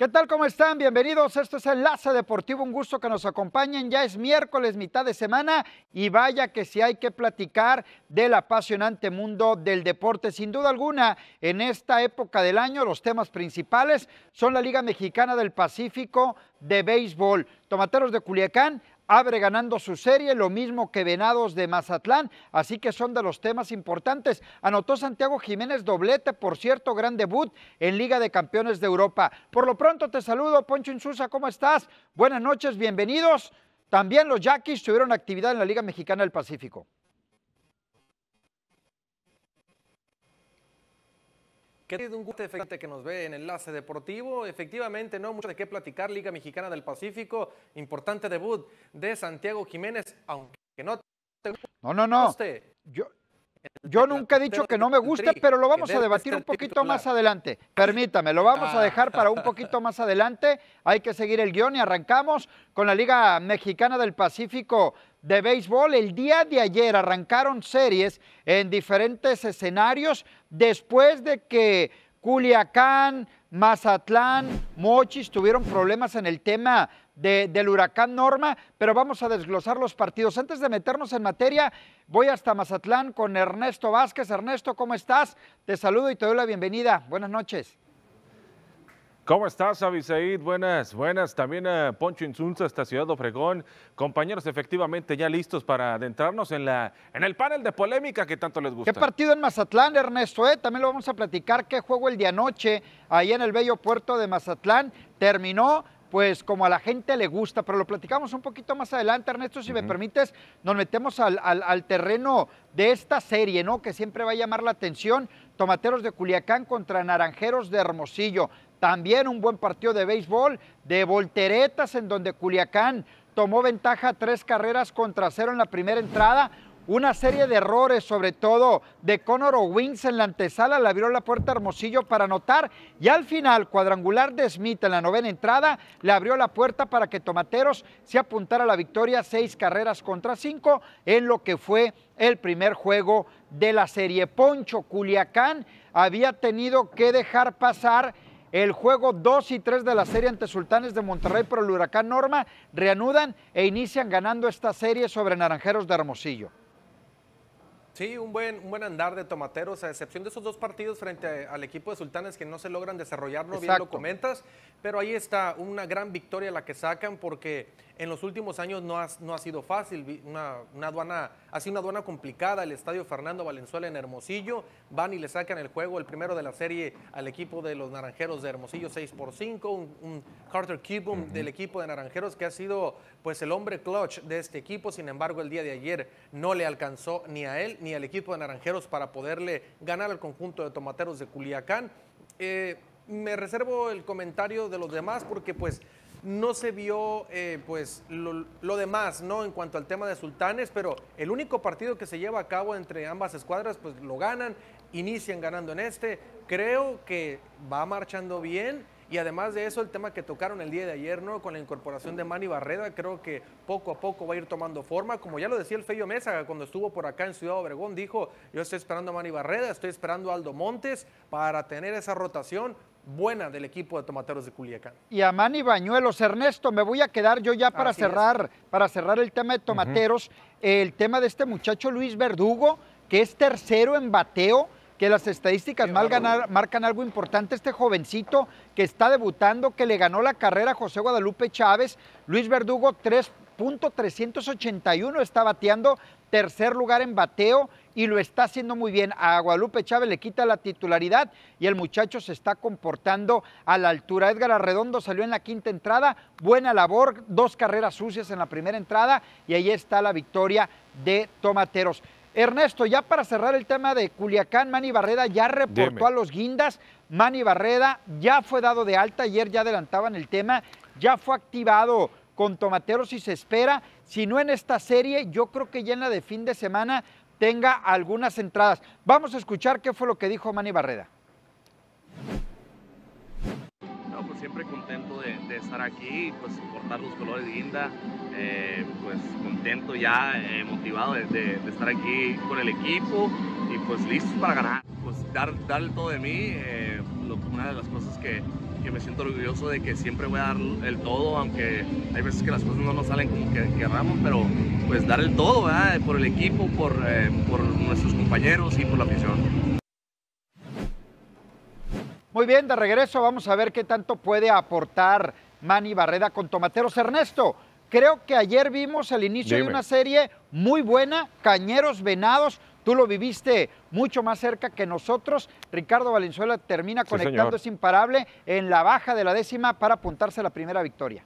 ¿Qué tal? ¿Cómo están? Bienvenidos. Esto es Enlace Deportivo. Un gusto que nos acompañen. Ya es miércoles, mitad de semana, y vaya que si hay que platicar del apasionante mundo del deporte. Sin duda alguna, en esta época del año, los temas principales son la Liga Mexicana del Pacífico de Béisbol. Tomateros de Culiacán abre ganando su serie, lo mismo que Venados de Mazatlán, así que son de los temas importantes. Anotó Santiago Jiménez doblete, por cierto, gran debut en Liga de Campeones de Europa. Por lo pronto te saludo, Poncho Insusa, ¿cómo estás? Buenas noches, bienvenidos. También los Yaquis tuvieron actividad en la Liga Mexicana del Pacífico. Un gusto efectivamente que nos ve en Enlace Deportivo. Efectivamente, no mucho de qué platicar. Liga Mexicana del Pacífico, importante debut de Santiago Jiménez, aunque no te guste. No, no, no. Yo, yo nunca he dicho que no me guste, pero lo vamos a debatir un poquito más adelante. Permítame, lo vamos a ah. dejar para un poquito más adelante. Hay que seguir el guión y arrancamos con la Liga Mexicana del Pacífico de béisbol. El día de ayer arrancaron series en diferentes escenarios después de que Culiacán, Mazatlán, Mochis tuvieron problemas en el tema del huracán Norma, pero vamos a desglosar los partidos. Antes de meternos en materia, voy hasta Mazatlán con Ernesto Vázquez. Ernesto, ¿cómo estás? Te saludo y te doy la bienvenida. Buenas noches. ¿Cómo estás, Abiseid? Buenas, buenas. También a eh, Poncho Insulza, esta Ciudad Obregón. Compañeros, efectivamente, ya listos para adentrarnos en, la, en el panel de polémica que tanto les gusta. ¿Qué partido en Mazatlán, Ernesto? Eh? También lo vamos a platicar. ¿Qué juego el día anoche ahí en el bello puerto de Mazatlán? Terminó pues como a la gente le gusta, pero lo platicamos un poquito más adelante, Ernesto, si me permites, nos metemos al, al, al, terreno de esta serie, ¿no? Que siempre va a llamar la atención, Tomateros de Culiacán contra Naranjeros de Hermosillo. También un buen partido de béisbol, de volteretas en donde Culiacán tomó ventaja tres carreras contra cero en la primera entrada. Una serie de errores, sobre todo de Conor Owings en la antesala, le abrió la puerta a Hermosillo para anotar. Y al final, cuadrangular de Smith en la novena entrada, le abrió la puerta para que Tomateros se apuntara a la victoria, seis carreras contra cinco, en lo que fue el primer juego de la serie. Poncho Culiacán había tenido que dejar pasar el juego 2 y 3 de la serie ante Sultanes de Monterrey por el huracán Norma reanudan e inician ganando esta serie sobre Naranjeros de Hermosillo. Sí, un buen, buen andar de tomateros, a excepción de esos dos partidos frente al equipo de Sultanes que no se logran desarrollar, no bien lo comentas, pero ahí está una gran victoria la que sacan porque en los últimos años no ha, sido fácil, una, aduana, ha sido una aduana complicada, el estadio Fernando Valenzuela en Hermosillo, van y le sacan el juego, el primero de la serie al equipo de los Naranjeros de Hermosillo 6 por 5, un, Carter Kibum del equipo de Naranjeros que ha sido pues el hombre clutch de este equipo, sin embargo el día de ayer no le alcanzó ni a él ni al equipo de Naranjeros para poderle ganar al conjunto de Tomateros de Culiacán. Eh, me reservo el comentario de los demás porque pues no se vio eh, pues lo, demás, ¿no? En cuanto al tema de Sultanes, pero el único partido que se lleva a cabo entre ambas escuadras, pues lo ganan, inician ganando en este. Creo que va marchando bien. Y además de eso, el tema que tocaron el día de ayer, ¿no? Con la incorporación de Manny Barreda, creo que poco a poco va a ir tomando forma. Como ya lo decía el Feyo Mesa cuando estuvo por acá en Ciudad Obregón, dijo, yo estoy esperando a Manny Barreda, estoy esperando a Aldo Montes para tener esa rotación buena del equipo de Tomateros de Culiacán. Y a Manny Bañuelos, Ernesto, me voy a quedar yo ya para cerrar, para cerrar el tema de Tomateros, el tema de este muchacho Luis Verdugo, que es tercero en bateo, que las estadísticas mal marcan algo importante. Este jovencito que está debutando, que le ganó la carrera a José Guadalupe Chávez, Luis Verdugo 3.381 está bateando tercer lugar en bateo y lo está haciendo muy bien. A Guadalupe Chávez le quita la titularidad y el muchacho se está comportando a la altura. Edgar Arredondo salió en la quinta entrada, buena labor, dos carreras sucias en la primera entrada y ahí está la victoria de Tomateros. Ernesto, ya para cerrar el tema de Culiacán, Manny Barreda ya reportó a los guindas. Manny Barreda ya fue dado de alta, ayer ya adelantaban el tema, ya fue activado con Tomateros y se espera si no en esta serie, yo creo que ya en la de fin de semana tenga algunas entradas. Vamos a escuchar qué fue lo que dijo Manny Barreda. No, pues siempre contento de, estar aquí, pues portar los colores de Guinda, eh, pues contento ya, eh, motivado de, estar aquí con el equipo y pues listos para ganar, pues dar, todo de mí. Eh, una de las cosas que, me siento orgulloso de que siempre voy a dar el todo, aunque hay veces que las cosas no nos salen como que querramos, pero pues dar el todo, ¿verdad? Por el equipo, por, eh, nuestros compañeros y por la afición. Muy bien, de regreso vamos a ver qué tanto puede aportar Manny Barreda con Tomateros. Ernesto, creo que ayer vimos el inicio de una serie muy buena, Cañeros Venados, Tú lo viviste mucho más cerca que nosotros. Ricardo Valenzuela termina conectando, ese es imparable, en la baja de la décima para apuntarse a la primera victoria.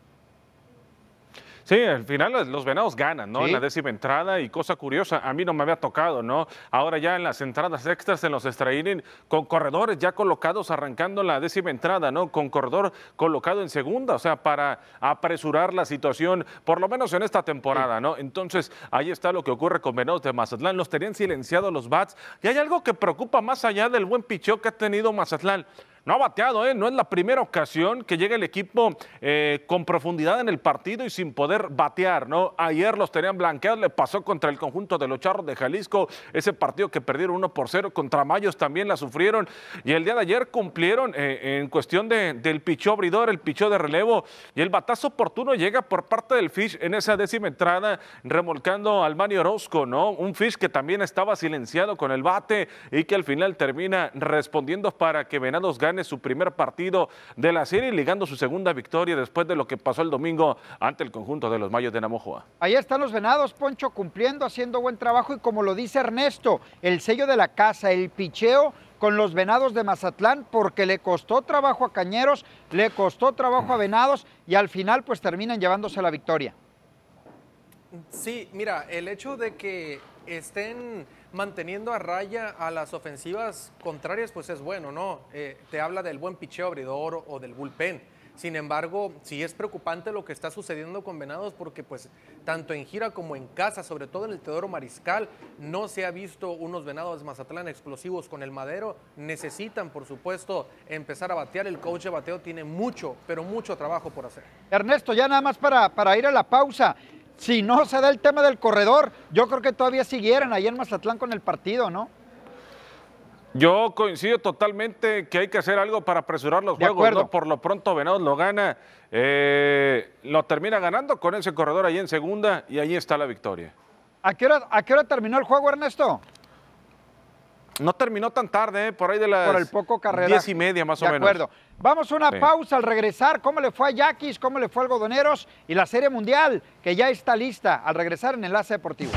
Sí, al final los venados ganan, ¿no? En la décima entrada y cosa curiosa, a mí no me había tocado, ¿no? Ahora ya en las entradas extras se los extraínen con corredores ya colocados arrancando la décima entrada, ¿no? Con corredor colocado en segunda, o sea, para apresurar la situación, por lo menos en esta temporada, ¿no? Entonces, ahí está lo que ocurre con venados de Mazatlán. Los tenían silenciados los bats. Y hay algo que preocupa más allá del buen picheo que ha tenido Mazatlán. No ha bateado, ¿eh? no es la primera ocasión que llega el equipo eh, con profundidad en el partido y sin poder batear. ¿no? Ayer los tenían blanqueados, le pasó contra el conjunto de los Charros de Jalisco, ese partido que perdieron 1 por 0, contra Mayos también la sufrieron y el día de ayer cumplieron eh, en cuestión del pichó abridor, el pichó de relevo y el batazo oportuno llega por parte del Fish en esa décima entrada, remolcando al Manio Orozco, ¿no? Un Fish que también estaba silenciado con el bate y que al final termina respondiendo para que Venados gane su primer partido de la serie, ligando su segunda victoria después de lo que pasó el domingo ante el conjunto de los Mayos de Namojoa. Ahí están los venados, Poncho, cumpliendo, haciendo buen trabajo y como lo dice Ernesto, el sello de la casa, el picheo con los Venados de Mazatlán porque le costó trabajo a Cañeros, le costó trabajo a Venados y al final pues terminan llevándose la victoria. Sí, mira, el hecho de que estén manteniendo a raya a las ofensivas contrarias, pues es bueno, ¿no? Eh, te habla del buen picheo abridor o del bullpen. Sin embargo, sí es preocupante lo que está sucediendo con Venados porque pues tanto en gira como en casa, sobre todo en el Teodoro Mariscal, no se ha visto unos Venados Mazatlán explosivos con el madero. Necesitan, por supuesto, empezar a batear. El coach de bateo tiene mucho, pero mucho trabajo por hacer. Ernesto, ya nada más para, para ir a la pausa si no se da el tema del corredor, yo creo que todavía siguieran ahí en Mazatlán con el partido, ¿no? Yo coincido totalmente que hay que hacer algo para apresurar los juegos. ¿no? Por lo pronto Venados lo gana, eh, lo termina ganando con ese corredor ahí en segunda y ahí está la victoria. ¿A qué hora, terminó el juego, Ernesto? No terminó tan tarde, eh, por ahí de las el poco diez y media más o menos. Vamos a una pausa al regresar. ¿Cómo le fue a Yaquis? ¿Cómo le fue al Godoneros Y la Serie Mundial, que ya está lista al regresar en Enlace Deportivo.